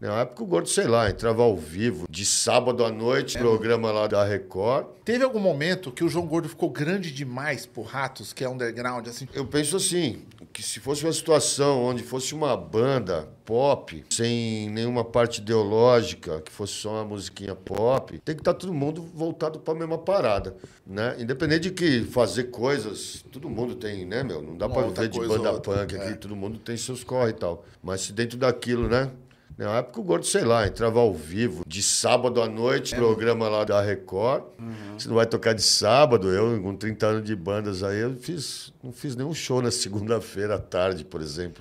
Na é época o Gordo, sei lá, entrava ao vivo, de sábado à noite, é. programa lá da Record. Teve algum momento que o João Gordo ficou grande demais por Ratos, que é underground, assim? Eu penso assim, que se fosse uma situação onde fosse uma banda pop, sem nenhuma parte ideológica, que fosse só uma musiquinha pop, tem que estar tá todo mundo voltado para a mesma parada, né? Independente de que fazer coisas, todo mundo tem, né, meu? Não dá para viver de banda outra, punk é. aqui, todo mundo tem seus corre e tal. Mas se dentro daquilo, né? Na é época o Gordo, sei lá, entrava ao vivo, de sábado à noite, é. programa lá da Record. Uhum. Você não vai tocar de sábado, eu com 30 anos de bandas aí, eu fiz, não fiz nenhum show na segunda-feira à tarde, por exemplo.